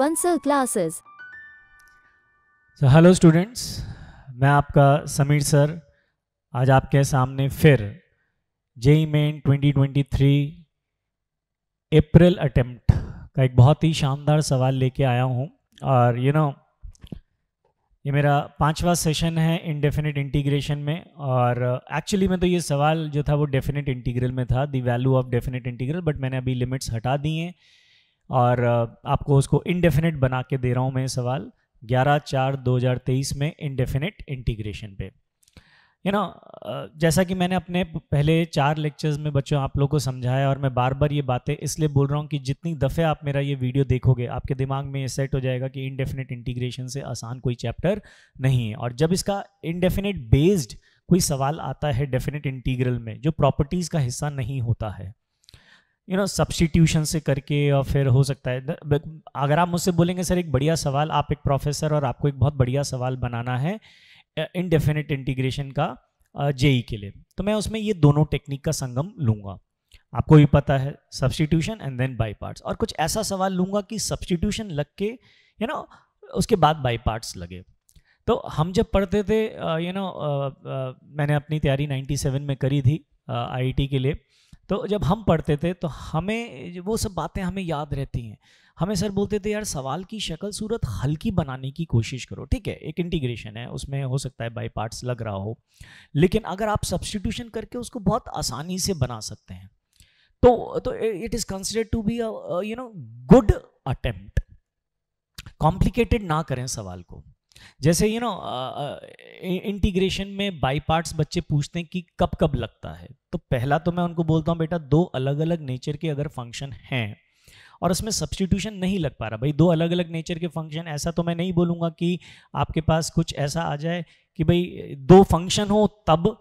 Bansal classes so hello students मैं आपका Sameer sir आज आपके सामने फिर जेई मेन 2023 अप्रैल अटेम्प्ट का एक बहुत ही शानदार सवाल लेके आया हूँ और यू you नो know, ये मेरा पांचवा सेशन है इनडेफिनिट इंटीग्रेशन में और एक्चुअली में तो ये सवाल जो था वो डेफिनेट इंटीग्रल में था the value of definite integral but मैंने अभी लिमिट्स हटा दी हैं और आपको उसको इनडेफिनिट बना के दे रहा हूँ मैं सवाल 11 चार 2023 में इनडेफिनिट इंटीग्रेशन पे यू नो जैसा कि मैंने अपने पहले चार लेक्चर्स में बच्चों आप लोगों को समझाया और मैं बार बार ये बातें इसलिए बोल रहा हूँ कि जितनी दफ़े आप मेरा ये वीडियो देखोगे आपके दिमाग में ये सेट हो जाएगा कि इनडेफिनिट इंटीग्रेशन से आसान कोई चैप्टर नहीं है और जब इसका इनडेफिनिट बेस्ड कोई सवाल आता है डेफिनेट इंटीग्रल में जो प्रॉपर्टीज़ का हिस्सा नहीं होता है यू नो सब्सटीट्यूशन से करके और फिर हो सकता है अगर आप मुझसे बोलेंगे सर एक बढ़िया सवाल आप एक प्रोफेसर और आपको एक बहुत बढ़िया सवाल बनाना है इनडेफिनेट इंटीग्रेशन का जेई e के लिए तो मैं उसमें ये दोनों टेक्निक का संगम लूँगा आपको भी पता है substitution and then by parts और कुछ ऐसा सवाल लूँगा कि सब्सटीट्यूशन लग के यू नो उसके बाद बाई पार्ट्स लगे तो हम जब पढ़ते थे यू नो मैंने अपनी तैयारी 97 में करी थी आईआईटी के लिए तो जब हम पढ़ते थे तो हमें वो सब बातें हमें याद रहती हैं हमें सर बोलते थे यार सवाल की शक्ल सूरत हल्की बनाने की कोशिश करो ठीक है एक इंटीग्रेशन है उसमें हो सकता है बाई पार्ट्स लग रहा हो लेकिन अगर आप सब्सटीट्यूशन करके उसको बहुत आसानी से बना सकते हैं तो तो it is considered to be you know good attempt complicated ना करें सवाल को जैसे यू नो इंटीग्रेशन में बाई पार्ट्स बच्चे पूछते हैं कि कब कब लगता है तो पहला तो मैं उनको बोलता हूँ बेटा दो अलग अलग नेचर के अगर फंक्शन हैं और उसमें सब्सटीट्यूशन नहीं लग पा रहा भाई दो अलग अलग नेचर के फंक्शन ऐसा तो मैं नहीं बोलूँगा कि आपके पास कुछ ऐसा आ जाए कि भाई दो फंक्शन हो तब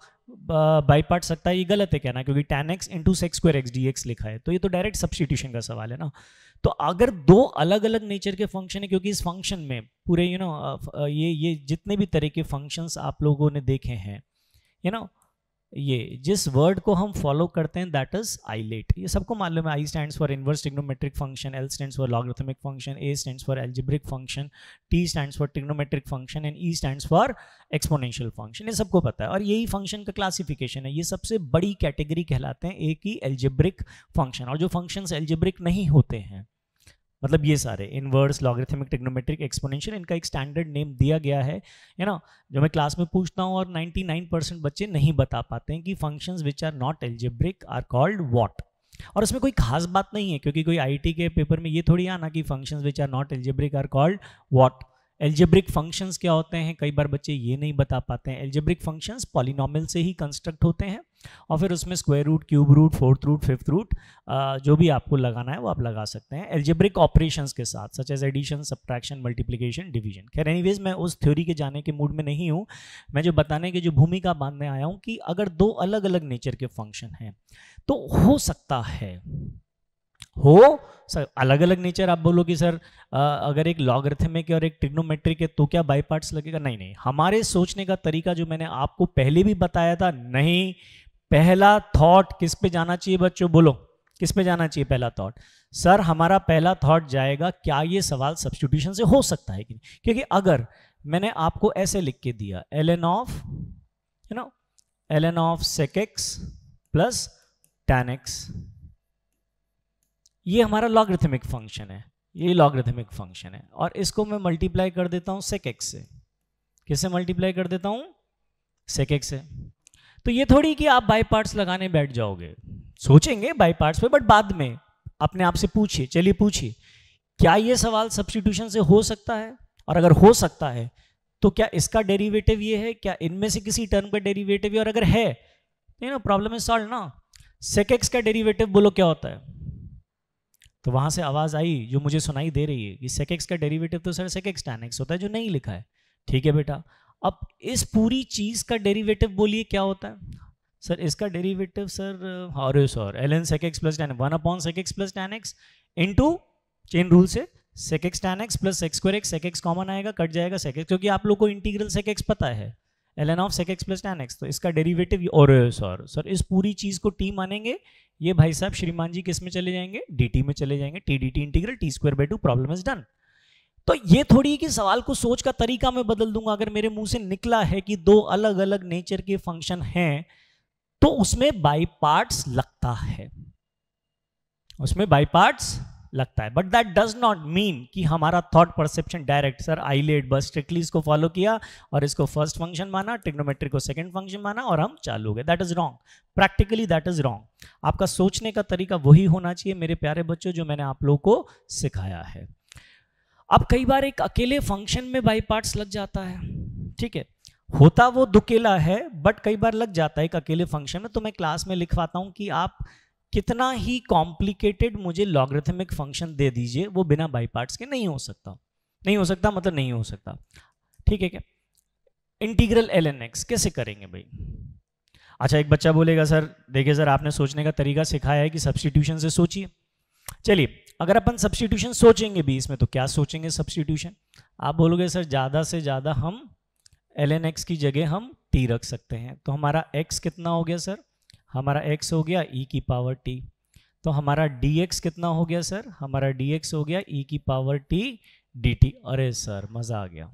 बाई पार्ट सकता है ये गलत है कहना क्योंकि tan x into sec square x d x लिखा है तो ये तो डायरेक्ट सब्सटीट्यूशन का सवाल है ना तो अगर दो अलग अलग नेचर के फंक्शन है क्योंकि इस फंक्शन में पूरे यू you नो know, ये ये जितने भी तरह के फंक्शंस आप लोगों ने देखे हैं यू you नो know, ये जिस वर्ड को हम फॉलो करते हैं दैट इज आईलेट ये सबको मालूम है I stand for inverse trigonometric function L stand for logarithmic function A stand for algebraic function T stand for trigonometric function and E stand for exponential function ये सबको पता है और यही फंक्शन का क्लासिफिकेशन है ये सबसे बड़ी कैटेगरी कहलाते हैं एक ही एल्जिब्रिक फंक्शन और जो फंक्शन एल्जिब्रिक नहीं होते हैं मतलब ये सारे इनवर्स लॉगरिथमिक टेग्नोमेट्रिक एक्सपोनेंशियल इनका एक स्टैंडर्ड नेम दिया गया है है ना जो मैं क्लास में पूछता हूँ और 99 परसेंट बच्चे नहीं बता पाते हैं कि functions which are not algebraic are called what और इसमें कोई खास बात नहीं है क्योंकि कोई आई के पेपर में ये थोड़ी आना कि function which are not algebraic are called what algebraic functions क्या होते हैं कई बार बच्चे ये नहीं बता पाते हैं एलजेब्रिक फंक्शंस पॉलिनॉमल से ही कंस्ट्रक्ट होते हैं और फिर उसमें square root cube root fourth root fifth root जो भी आपको लगाना है वो आप लगा सकते हैं एल्जेब्रिक ऑपरेशन के साथ such as addition subtraction multiplication division खैर एनीवेज मैं उस थ्योरी के जाने के मूड में नहीं हूँ मैं जो बताने की जो भूमिका बांधने आया हूँ कि अगर दो अलग अलग नेचर के फंक्शन हैं तो हो सकता है हो सर अलग अलग नेचर आप बोलोगे सर आ, अगर एक लॉगरिथमिक और एक ट्रिग्नोमेट्रिक है तो क्या बाई पार्ट्स लगेगा नहीं नहीं हमारे सोचने का तरीका जो मैंने आपको पहले भी बताया था नहीं पहला थॉट किस पे जाना चाहिए बच्चों बोलो किस पे जाना चाहिए पहला थॉट सर हमारा पहला थॉट जाएगा क्या ये सवाल सब्सटीट्यूशन से हो सकता है कि नहीं क्योंकि अगर मैंने आपको ऐसे लिख के दिया L N of you know L N of sec x plus tan x ये हमारा लॉगरिथमिक फंक्शन है ये लॉगरिथमिक फंक्शन है और इसको मैं मल्टीप्लाई कर देता हूं सेकेक्स से किससे मल्टीप्लाई कर देता हूं सेकेक्स से तो ये थोड़ी कि आप बाई पार्ट्स लगाने बैठ जाओगे सोचेंगे बाई पार्ट्स पे बट बाद में अपने आप से पूछिए चलिए पूछिए क्या ये सवाल सब्सटीट्यूशन से हो सकता है और अगर हो सकता है तो क्या इसका डेरिवेटिव ये है क्या इनमें से किसी टर्म का डेरिवेटिव और अगर है नहीं तो, ना प्रॉब्लम इज सॉल्व ना सेकेक्स का डेरिवेटिव बोलो क्या होता है तो वहां से आवाज आई जो मुझे सुनाई दे रही है कि सेकेक्स का डेरिवेटिव तो सर सेकेक्स टैन एक्स होता है जो नहीं लिखा है ठीक है बेटा अब इस पूरी चीज़ का डेरिवेटिव बोलिए क्या होता है सर इसका डेरिवेटिव सर अरे sir L N sec x plus tan one upon sec x plus tan x into chain rule से sec x tan x plus sec square x sec x common आएगा cut जाएगा sec x क्योंकि आप लोग को integral सेक x पता है L N of sec x plus tan x तो इसका डेरीवेटिव और सर सर इस पूरी चीज़ को टी मानेंगे ये भाई साहब श्रीमान जी किस में चले जाएंगे डी में चले जाएंगे t d t integral t square by two problem is done तो ये थोड़ी कि सवाल को सोच का तरीका मैं बदल दूंगा अगर मेरे मुंह से निकला है कि दो अलग अलग नेचर के फंक्शन हैं तो उसमें बाई पार्ट लगता है उसमें बाई लगता है but that does not mean कि हमारा thought perception direct sir ILATE बस स्ट्रिक्टली इसको फॉलो किया और इसको फर्स्ट फंक्शन माना ट्रिग्नोमेट्री को सेकंड फंक्शन माना और हम चालू गए that is wrong practically that is wrong आपका सोचने का तरीका वही होना चाहिए मेरे प्यारे बच्चों जो मैंने आप लोगों को सिखाया है अब कई बार एक अकेले फंक्शन में बाई पार्ट्स लग जाता है ठीक है होता वो दुकेला है बट कई बार लग जाता है एक अकेले फंक्शन में तो मैं क्लास में लिखवाता हूँ कि आप कितना ही कॉम्प्लिकेटेड मुझे लॉग्रिथमिक फंक्शन दे दीजिए वो बिना बाई पार्ट्स के नहीं हो सकता नहीं हो सकता मतलब नहीं हो सकता ठीक है क्या इंटीग्रल एल एन एक्स कैसे करेंगे भाई अच्छा एक बच्चा बोलेगा सर देखिए सर आपने सोचने का तरीका सिखाया है कि सब्सटीट्यूशन से सोचिए चलिए अगर अपन सब्सटीट्यूशन सोचेंगे भी इसमें तो क्या सोचेंगे सब्सटीट्यूशन आप बोलोगे सर ज़्यादा से ज़्यादा हम एल एन एक्स की जगह हम टी रख सकते हैं तो हमारा एक्स कितना हो गया सर हमारा एक्स हो गया ई e की पावर टी तो हमारा डी एक्स कितना हो गया सर हमारा डी एक्स हो गया ई e की पावर टी डी टी अरे सर मज़ा आ गया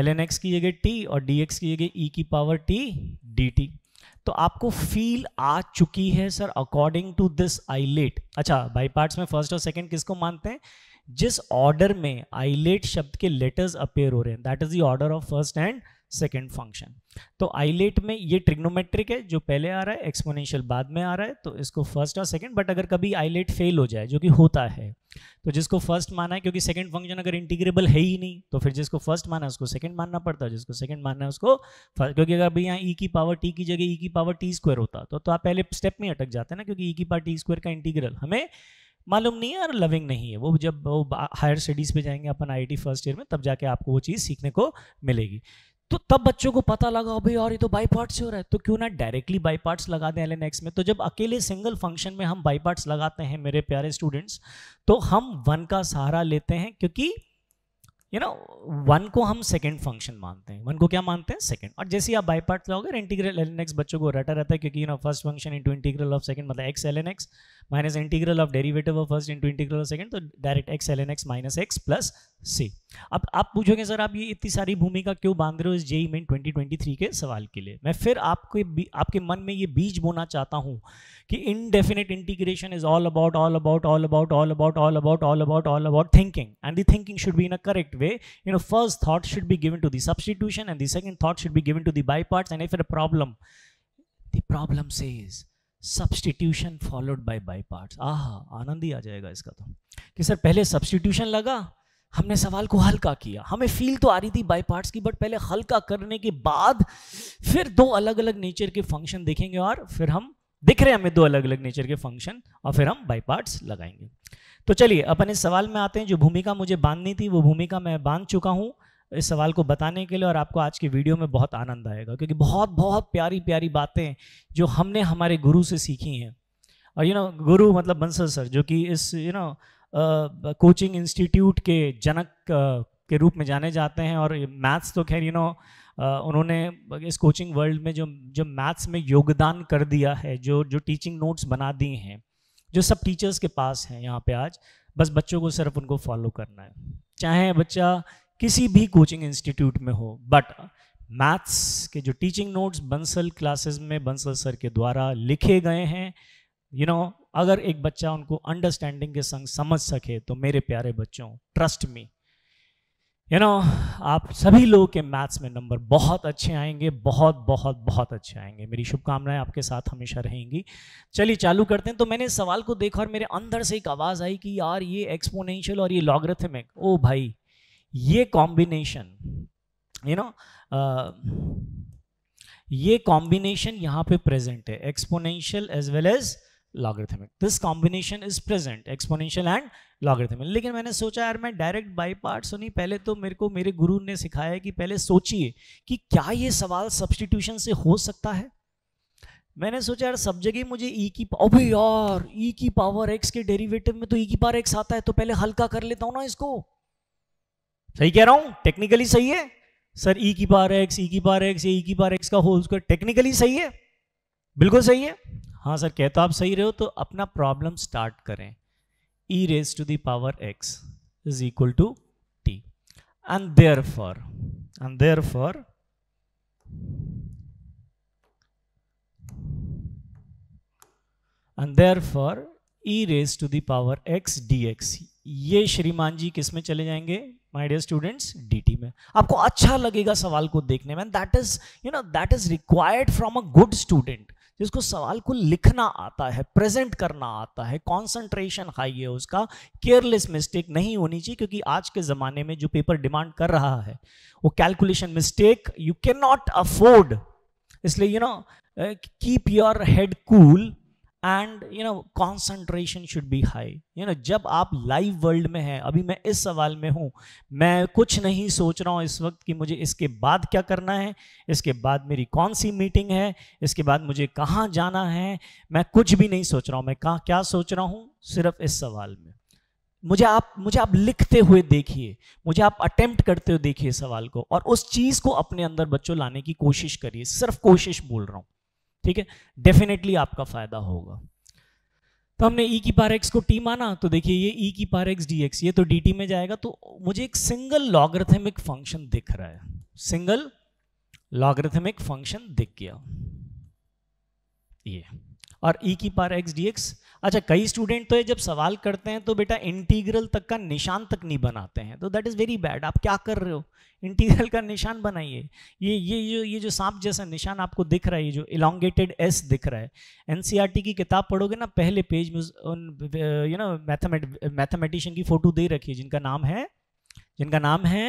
एल एन एक्स की जगह टी और डी एक्स की जगह ई e की पावर टी डी टी तो आपको फील आ चुकी है sir according to this ILATE अच्छा बाई पार्ट्स में फर्स्ट और सेकंड किसको मानते हैं जिस ऑर्डर में आईलेट शब्द के लेटर्स अपेयर हो रहे हैं that is the of first and second function तो आईलेट में ये ट्रिग्नोमेट्रिक है जो पहले आ रहा है एक्सपोनेंशियल बाद में आ रहा है तो इसको फर्स्ट और सेकेंड बट अगर कभी आईलेट फेल हो जाए जो कि होता है तो जिसको फर्स्ट माना है क्योंकि सेकेंड फंक्शन अगर इंटीग्रेबल है ही नहीं तो फिर जिसको फर्स्ट माना है उसको सेकेंड मानना पड़ता है जिसको सेकेंड मानना है उसको क्योंकि अगर अभी यहाँ ई e की पावर टी की जगह ई e की पावर टी स्क्वायर होता तो, तो आप पहले स्टेप में अटक जाते हैं ना क्योंकि ई e की पावर टी स्क्वायर का इंटीग्रल हमें मालूम नहीं है और लविंग नहीं है वो जब वो हायर स्टडीज़ पे जाएंगे अपन आईआईटी फर्स्ट ईयर में तब जाके आपको वो चीज़ सीखने को मिलेगी तो तब बच्चों को पता लगा भाई और ये तो बाई पार्ट से हो रहा है तो क्यों ना डायरेक्टली बाई पार्ट्स लगा दें एल में तो जब अकेले सिंगल फंक्शन में हम बाई लगाते हैं मेरे प्यारे स्टूडेंट्स तो हम वन का सहारा लेते हैं क्योंकि यू नो वन को हम सेकेंड फंक्शन मानते हैं वन को क्या मानते हैं सेकेंड और जैसे आप बाई पार्ट लाओगे इंटीग्रल एल बच्चों को रटा रहता है क्योंकि you know first function into integral of second मतलब x L minus integral of derivative of first into integral of second तो direct x L N x minus x plus c अब आप पूछोगे सर आप ये इतनी सारी भूमिका क्यों बांध रहे हो इस जेई मेन 2023 के सवाल के लिए मैं फिर आपके आपके मन में ये बीज बोना चाहता हूँ कि indefinite integration is all about all about all about all about all about all about all about thinking and the thinking should be in a correct way you know first thought should be given to the substitution and the second thought should be given to the by part and if a problem the problem says substitution followed by by part ah आनंद ही आ जाएगा इसका तो कि sir पहले substitution लगा हमने सवाल को हल्का किया हमें फील तो आ रही थी बाई पार्ट्स की बट पहले हल्का करने के बाद फिर दो अलग अलग नेचर के फंक्शन देखेंगे और फिर हम दिख रहे हैं हमें दो अलग अलग नेचर के फंक्शन और फिर हम बाई पार्ट्स लगाएंगे तो चलिए अपन इस सवाल में आते हैं जो भूमिका मुझे बांधनी थी वो भूमिका मैं बांध चुका हूँ इस सवाल को बताने के लिए और आपको आज की वीडियो में बहुत आनंद आएगा क्योंकि बहुत बहुत प्यारी प्यारी बातें जो हमने हमारे गुरु से सीखी हैं और यू नो गुरु मतलब बंसल सर जो कि इस यू नो कोचिंग इंस्टीट्यूट के जनक uh, के रूप में जाने जाते हैं और मैथ्स तो खैर यू नो उन्होंने इस कोचिंग वर्ल्ड में जो जो मैथ्स में योगदान कर दिया है जो जो टीचिंग नोट्स बना दिए हैं जो सब टीचर्स के पास हैं यहाँ पे आज बस बच्चों को सिर्फ उनको फॉलो करना है चाहे बच्चा किसी भी कोचिंग इंस्टीट्यूट में हो बट मैथ्स के जो टीचिंग नोट्स बंसल क्लासेस में बंसल सर के द्वारा लिखे गए हैं यू you नो know, अगर एक बच्चा उनको अंडरस्टैंडिंग के संग समझ सके तो मेरे प्यारे बच्चों ट्रस्ट मी यू नो आप सभी लोगों के मैथ्स में नंबर बहुत अच्छे आएंगे बहुत बहुत बहुत अच्छे आएंगे मेरी शुभकामनाएं आपके साथ हमेशा रहेंगी चलिए चालू करते हैं तो मैंने सवाल को देखा और मेरे अंदर से एक आवाज़ आई कि यार ये एक्सपोनेंशियल और ये लॉग्रथमिक ओ भाई ये कॉम्बिनेशन यू नो ये कॉम्बिनेशन यहाँ पे प्रेजेंट है exponential as well as logarithmic this combination is present exponential and logarithmic लेकिन मैंने सोचा यार मैं डायरेक्ट बाई पार्ट नहीं पहले तो मेरे को मेरे गुरु ने सिखाया कि पहले सोचिए कि क्या ये सवाल सब्सटीट्यूशन से हो सकता है मैंने सोचा यार सब जगह मुझे ई e की अबे यार ई e की पावर एक्स के डेरिवेटिव में तो ई e की पावर एक्स आता है तो पहले हल्का कर लेता हूँ ना इसको सही कह रहा हूं टेक्निकली सही है सर ई e की पार एक्स ई e की पार एक्स ई की पार एक्स का होल स्क्वायर टेक्निकली सही है बिल्कुल सही है हाँ सर कहता तो आप सही रहे हो तो अपना प्रॉब्लम स्टार्ट करें e raise to the power x is equal to t and therefore and therefore and therefore e raised to the power x dx ये श्रीमान जी किस में चले जाएंगे माय डियर स्टूडेंट्स डीटी में आपको अच्छा लगेगा सवाल को देखने में that is you know that is required from a good student जिसको सवाल को लिखना आता है प्रेजेंट करना आता है कंसंट्रेशन हाई है उसका केयरलेस मिस्टेक नहीं होनी चाहिए क्योंकि आज के ज़माने में जो पेपर डिमांड कर रहा है वो कैलकुलेशन मिस्टेक यू कैन नॉट अफोर्ड इसलिए you know keep your head cool and you know concentration should be high you know जब आप लाइव वर्ल्ड में हैं अभी मैं इस सवाल में हूँ मैं कुछ नहीं सोच रहा हूँ इस वक्त कि मुझे इसके बाद क्या करना है इसके बाद मेरी कौन सी मीटिंग है इसके बाद मुझे कहाँ जाना है मैं कुछ भी नहीं सोच रहा हूँ मैं कहाँ क्या सोच रहा हूँ सिर्फ इस सवाल में मुझे आप मुझे आप लिखते हुए देखिए मुझे आप अटेम्प्ट करते हुए देखिए सवाल को और उस चीज़ को अपने अंदर बच्चों लाने की कोशिश करिए सिर्फ कोशिश बोल रहा हूँ ठीक है डेफिनेटली आपका फायदा होगा तो हमने ई e की पार एक्स को टी माना तो देखिए ये ई e की पार एक्स dx ये तो डी टी में जाएगा तो मुझे एक सिंगल लॉगरिथमिक फंक्शन दिख रहा है सिंगल लॉगरिथमिक फंक्शन दिख गया ये और ई e की पार एक्स डीएक्स अच्छा कई स्टूडेंट तो ये जब सवाल करते हैं तो बेटा इंटीग्रल तक का निशान तक नहीं बनाते हैं तो दैट इज़ वेरी बैड आप क्या कर रहे हो इंटीग्रल का निशान बनाइए ये ये जो ये जो सांप जैसा निशान आपको दिख रहा है ये जो इलांगेटेड एस दिख रहा है एनसीईआरटी e की किताब पढ़ोगे ना पहले पेज में यू नो मैथमेट मैथमेटिशियन की फ़ोटो दे रखी है जिनका नाम है जिनका नाम है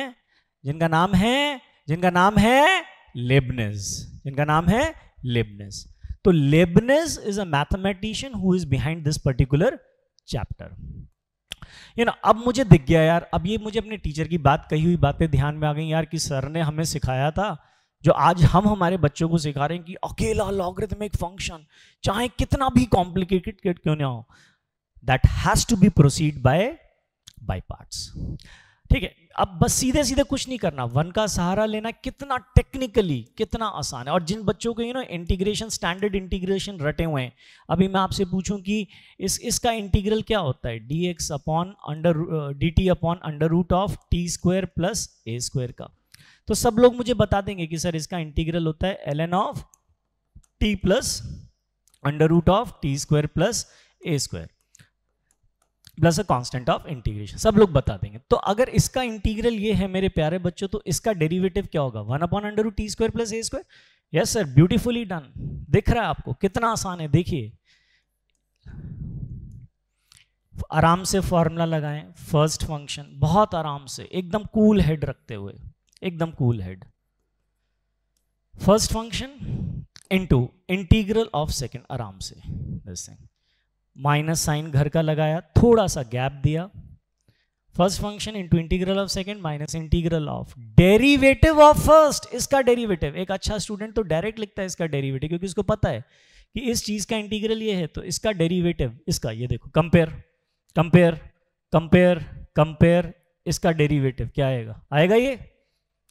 जिनका नाम है जिनका नाम है लेबनेस जिनका नाम है लेबनेस तो Leibniz is a mathematician who is behind this particular chapter ये ना अब मुझे दिख गया यार अब ये मुझे अपने टीचर की बात कही हुई बातें ध्यान में आ गई यार कि सर ने हमें सिखाया था जो आज हम हमारे बच्चों को सिखा रहे हैं कि अकेला लॉगरिथमिक फंक्शन चाहे कितना भी कॉम्प्लिकेटेड क्यों ना हो that has to be proceed by by parts ठीक है अब बस सीधे सीधे कुछ नहीं करना वन का सहारा लेना कितना टेक्निकली कितना आसान है और जिन बच्चों के you know integration standard integration रटे हुए हैं अभी मैं आपसे पूछूं कि इस इसका इंटीग्रल क्या होता है d x upon under d t upon under root of t square plus a square का तो सब लोग मुझे बता देंगे कि सर इसका इंटीग्रल होता है L N of t plus under root of t square plus a square plus a constant of integration सब लोग बता देंगे तो अगर इसका इंटीग्रल ये है मेरे प्यारे बच्चों तो इसका डेरिवेटिव क्या होगा one upon under t square plus a square yes sir beautifully done दिख रहा है आपको कितना आसान है देखिए आराम से फॉर्मूला लगाएं फर्स्ट फंक्शन बहुत आराम से एकदम कूल हेड रखते हुए एकदम cool head first function into integral of second आराम से दिस थिंग माइनस साइन घर का लगाया थोड़ा सा गैप दिया first function into integral of second minus integral of derivative of first इसका डेरिवेटिव एक अच्छा स्टूडेंट तो डायरेक्ट लिखता है इसका डेरिवेटिव क्योंकि उसको पता है कि इस चीज का इंटीग्रल ये है तो इसका डेरीवेटिव इसका ये देखो कंपेयर कंपेयर कंपेयर कंपेयर इसका डेरीवेटिव क्या आएगा आएगा ये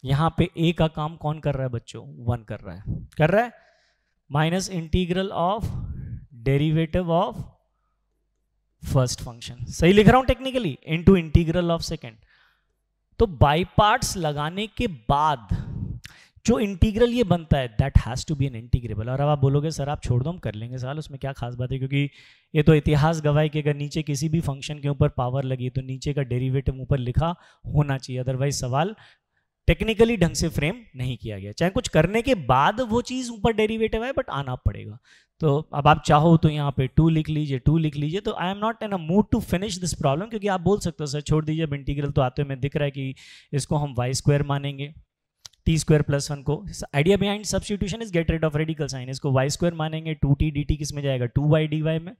यहां पे ए का काम कौन कर रहा है बच्चों वन कर रहा है कर रहा है minus integral of derivative of first function सही लिख रहा हूं technically into integral of second तो बाई पार्ट्स लगाने के बाद जो इंटीग्रल ये बनता है that has to be an integrable और अब आप बोलोगे सर आप छोड़ दो हम कर लेंगे साल उसमें क्या खास बात है क्योंकि ये तो इतिहास गवाह कि अगर नीचे किसी भी फंक्शन के ऊपर पावर लगी तो नीचे का डेरिवेटिव ऊपर लिखा होना चाहिए अदरवाइज सवाल टेक्निकली ढंग से फ्रेम नहीं किया गया चाहे कुछ करने के बाद वो चीज़ ऊपर डेरिवेटिव है बट आना पड़ेगा तो अब आप चाहो तो यहाँ पे टू लिख लीजिए टू लिख लीजिए तो I am not an a mood to finish this problem क्योंकि आप बोल सकते हो सर छोड़ दीजिए अब इंटीग्रल तो आते हुए दिख रहा है कि इसको हम वाई स्क्वायर मानेंगे टी स्क्वायर प्लस वन को idea behind substitution is get rid of radical sign इसको वाई स्क्वायर मानेंगे टू टी डी टी किस में जाएगा टू वाई डी वाई में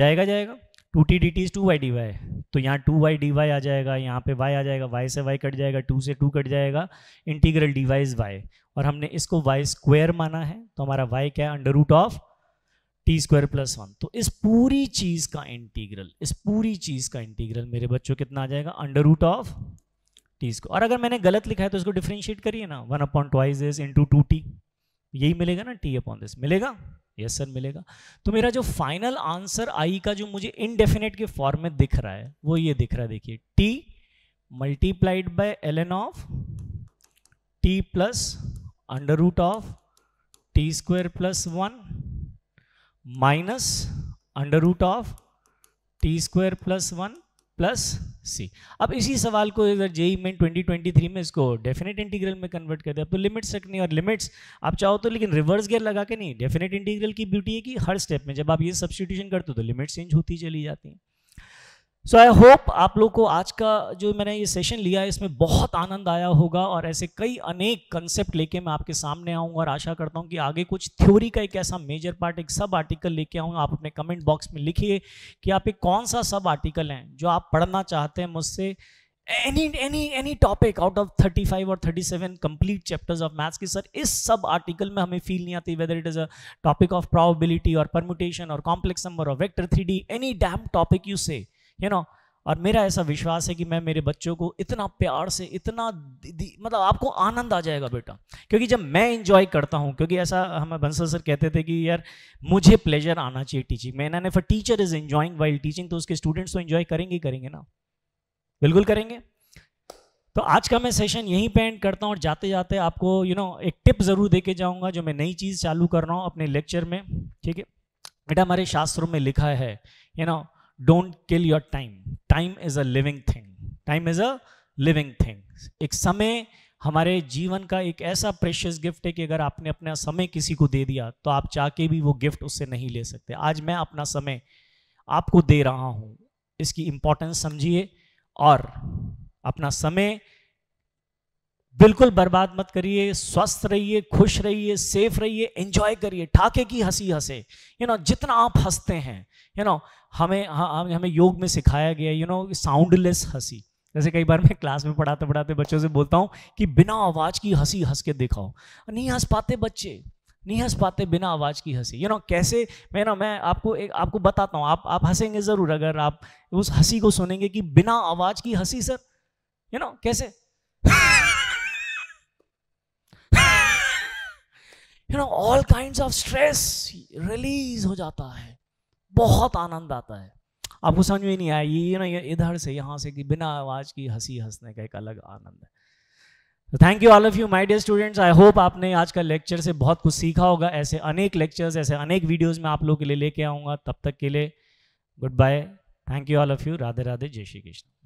जाएगा जाएगा two t d t is two y d y तो यहाँ टू वाई डी वाई आ जाएगा यहाँ पे वाई आ जाएगा वाई से वाई कट जाएगा टू से टू कट जाएगा integral d y is y और हमने इसको वाई स्क्वायर माना है तो हमारा वाई क्या है under root of t square plus one तो इस पूरी चीज का इंटीग्रल इस पूरी चीज का इंटीग्रल मेरे बच्चों कितना आ जाएगा under root of t square और अगर मैंने गलत लिखा है तो इसको डिफ्रेंशिएट करिए ना one upon twice is into two t यही मिलेगा ना टी अपॉन दिस मिलेगा यस सर मिलेगा तो मेरा जो फाइनल आंसर आई का जो मुझे इनडेफिनेट के फॉर्म में दिख रहा है वो ये दिख रहा है देखिए t multiplied by l N of t plus under root of t square plus one minus under root of t square plus one plus c अब इसी सवाल को अगर जेई मेन 2023 में इसको डेफिनेट इंटीग्रल में कन्वर्ट कर दिया तो लिमिट्स रखनी और लिमिट्स आप चाहो तो लेकिन रिवर्स गियर लगा के नहीं डेफिनेट इंटीग्रल की ब्यूटी है कि हर स्टेप में जब आप ये सब्सटीट्यूशन करते हो तो लिमिट्स चेंज होती चली जाती हैं सो आई होप आप लोग को आज का जो मैंने ये सेशन लिया है इसमें बहुत आनंद आया होगा और ऐसे कई अनेक कंसेप्ट लेके मैं आपके सामने आऊँगा और आशा करता हूँ कि आगे कुछ थ्योरी का एक ऐसा मेजर पार्ट एक सब आर्टिकल लेके आऊँगा आप अपने कमेंट बॉक्स में लिखिए कि आप एक कौन सा सब आर्टिकल हैं जो आप पढ़ना चाहते हैं मुझसे any any any topic out of thirty five और thirty seven complete chapters of maths की सर इस सब आर्टिकल में हमें फील नहीं आती whether it is a topic of probability और परमुटेशन और कॉम्प्लेक्स नंबर और vector three d any damn topic you say you know और मेरा ऐसा विश्वास है कि मैं मेरे बच्चों को इतना प्यार से इतना मतलब आपको आनंद आ जाएगा बेटा क्योंकि जब मैं इंजॉय करता हूँ क्योंकि ऐसा हमें बंसल सर कहते थे कि यार मुझे प्लेजर आना चाहिए टीचिंग में इन्होंने for teacher is enjoying while teaching तो उसके स्टूडेंट्स तो इन्जॉय करेंगे ही करेंगे ना बिल्कुल करेंगे तो आज का मैं सेशन यहीं पे एंड करता हूँ और जाते जाते आपको यू you नो know, एक टिप ज़रूर दे के जो मैं नई चीज़ चालू कर रहा हूँ अपने लेक्चर में ठीक है बेटा हमारे शास्त्रों में लिखा है you you know know, don't kill your time time is a living thing time is a living thing एक समय हमारे जीवन का एक ऐसा प्रेशियस गिफ्ट है कि अगर आपने अपना समय किसी को दे दिया तो आप चाह के भी वो गिफ्ट उससे नहीं ले सकते आज मैं अपना समय आपको दे रहा हूँ इसकी इंपॉर्टेंस समझिए और अपना समय बिल्कुल बर्बाद मत करिए स्वस्थ रहिए खुश रहिए सेफ रहिए एंजॉय करिए ठाके की हंसी हंसे यू नो जितना आप हंसते हैं यू नो हमें हमें योग में सिखाया गया यू नो साउंडलेस हंसी जैसे कई बार मैं क्लास में पढ़ाते पढ़ाते बच्चों से बोलता हूँ कि बिना आवाज़ की हंसी हंस के दिखाओ नहीं हंस पाते बच्चे नहीं हंस पाते बिना आवाज़ की हंसी यू नो कैसे मैं ना मैं आपको एक आपको बताता हूँ आप आप हंसेंगे ज़रूर अगर आप उस हंसी को सुनेंगे कि बिना आवाज़ की हंसी सर यू नो कैसे you know all kind of stress release हो जाता है बहुत आनंद आता है आपको समझ में नहीं आया ये ना ये इधर से यहाँ से कि बिना आवाज़ की हंसी हंसने का एक अलग आनंद है thank you all of you my dear students I hope आपने आज का लेक्चर से बहुत कुछ सीखा होगा ऐसे अनेक लेक्चर्स ऐसे अनेक वीडियोज में आप लोगों के लिए लेके आऊंगा तब तक के लिए good bye thank you all of you Radhe Radhe जय श्री कृष्ण